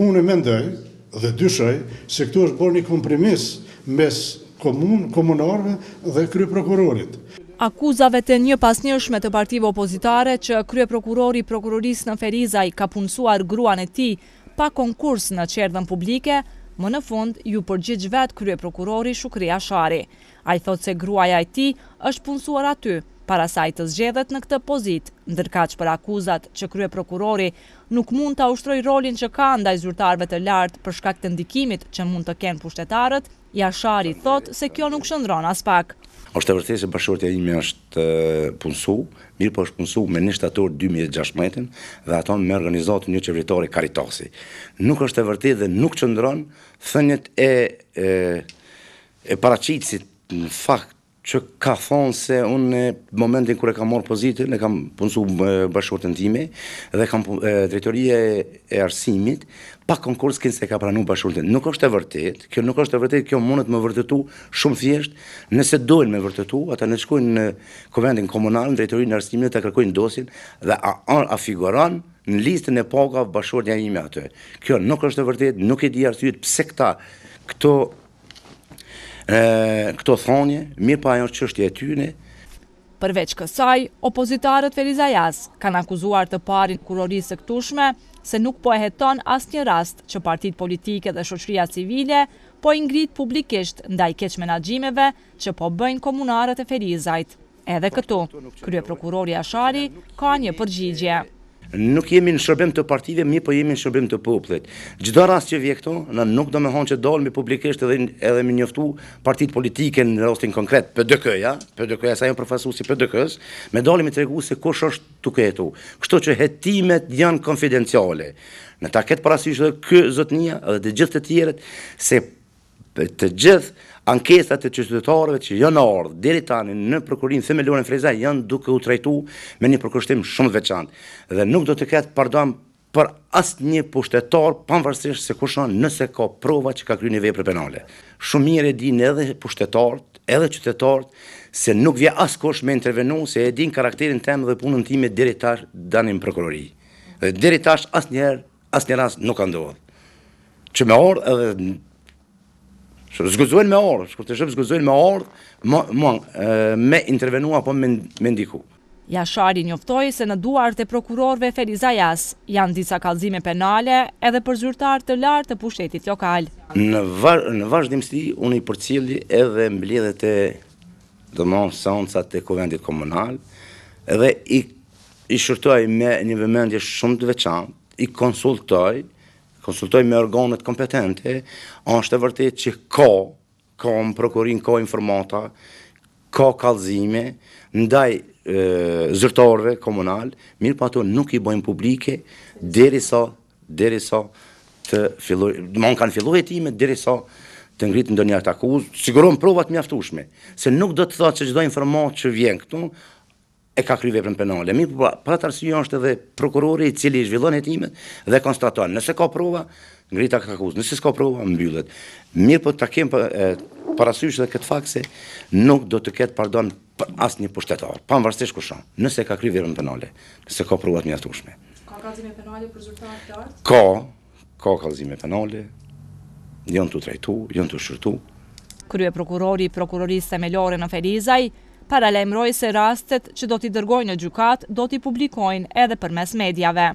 unë e mendoj dhe dyshoj se këtu është bërë një kompromis mes komun, komunarve dhe krye prokurorit. Akuzave të një pas njëshme të partive opozitare që krye prokurori prokuroris në Ferizaj ka punësuar gruan e ti pa konkurs në qerdën publike, më në fund ju përgjith vetë krye prokurori Shukria Ashari. A i thot se gruaja e ti është punësuar aty para saj të zgjedhet në këtë pozit, ndërka që për akuzat që krye prokurori nuk mund të ushtroj rolin që ka ndaj zyrtarve të lartë për shkak të ndikimit që mund të kenë pushtetarët, jashari thot se kjo nuk shëndron as pak. Oshtë të vërtej se bashkërëtja imi është punësu, mirë po është punësu me një shtator 2016 dhe aton me organizatë një qëvritori karitasi. Nuk është të vërtej dhe nuk qëndron thënjët e paracitësit në fakt që ka thonë se unë në momentin kërë kam morë pozitiv, në kam punësu bashkëshortën time, dhe kam e, drejtorie e arsimit, pa konkurs kënë se ka pranu bashkëshortën. Nuk është e vërtet, kjo nuk është e vërtet, kjo mundet më vërtetu shumë thjesht, nëse dojnë me vërtetu, ata në shkojnë në komendin komunal, në drejtorin e arsimit, të kërkojnë dosin, dhe a, a, figuran, në listën e pagave bashkëshortja ime atë. Kjo nuk është e vërtet, nuk e di arsyet pse këta këto këto thonje, mirë pa njërë qështje e tyne. Përveç kësaj, opozitarët Ferizajas kanë akuzuar të parin kurorisë këtushme se nuk po e heton as një rast që partit politike dhe shoqëria civile po i ngrit publikisht ndaj i keq menagjimeve që po bëjnë komunarët e Ferizajt. Edhe këtu, Krye Prokurori Ashari ka një përgjigje nuk jemi në shërbim të partive, mi po jemi në shërbim të poplit. Gjdo rast që vje këto, në nuk do me honë që dolë me publikisht edhe, edhe me njëftu partit politike në rostin konkret, për dëkëja, për dëkëja, sa jënë profesu si për dëkës, me dolë me regu se kush është të këtu. Kështu që hetimet janë konfidenciale. Në ta ketë parasysh dhe kë zotnia dhe dhe gjithë të tjeret, se të gjithë ankesat e qytetarëve që janë ardhur deri tani në prokurinë themelore në Frezaj janë duke u trajtuar me një përkushtim shumë të veçantë dhe nuk do të ketë pardon për asnjë pushtetar pavarësisht se kush janë nëse ka prova që ka kryer një vepër penale. Shumë mirë e dinë edhe pushtetarët, edhe qytetarët se nuk vjen askush me intervenu se e din karakterin tem dhe punën time deri tash dani në prokurori. Dhe deri tash asnjëherë asnjë nuk ka ndodhur. Që edhe Shkëzuen me orë, shkër të shëpë shkëzuen me orë, me intervenua po me ndiku. Ja shari njoftoj se në duar të prokurorve Ferizajas Jas janë disa kalzime penale edhe për zyrtar të lartë të pushtetit lokal. Në vazhdimësti unë i përcili edhe mblidhe të dëmonë sonsat të kuvendit komunal edhe i shurtoj me një vëmendje shumë të veçanë, i konsultoj, konsultoj me organet kompetente, është të vërtet që ka, ka më prokurin, ka informata, ka kalzime, ndaj zyrtarëve komunal, mirë pa po ato nuk i bojmë publike, deri sa, deri sa, të filloj, mon kanë filloj e time, deri sa, të ngritë ndë një atakuz, sigurojmë provat mjaftushme, se nuk do të thotë që gjdo informat që vjen këtu, e ka kryve për penale. Mi, pra, pra të arsio është edhe prokurori i cili i zhvillon e timet dhe konstaton, nëse ka prova, ngrita ka kakuz, nëse s'ka prova, mbyllet. Mirë për po të kem për, e, parasysh dhe këtë fakt se nuk do të ketë pardon për asë një pushtetar, pa më vërstish ku nëse ka kryve për penale, nëse ka provat një atushme. Ka kalzime penale për zhurtar të artë? Ka, ka kalzime penale, jënë të trajtu, jënë të shurtu. Krye prokurori, prokurorisë themelore në Felizaj, Paralajmëroj se rastet që do t'i dërgojnë në gjukat do t'i publikojnë edhe për mes medjave.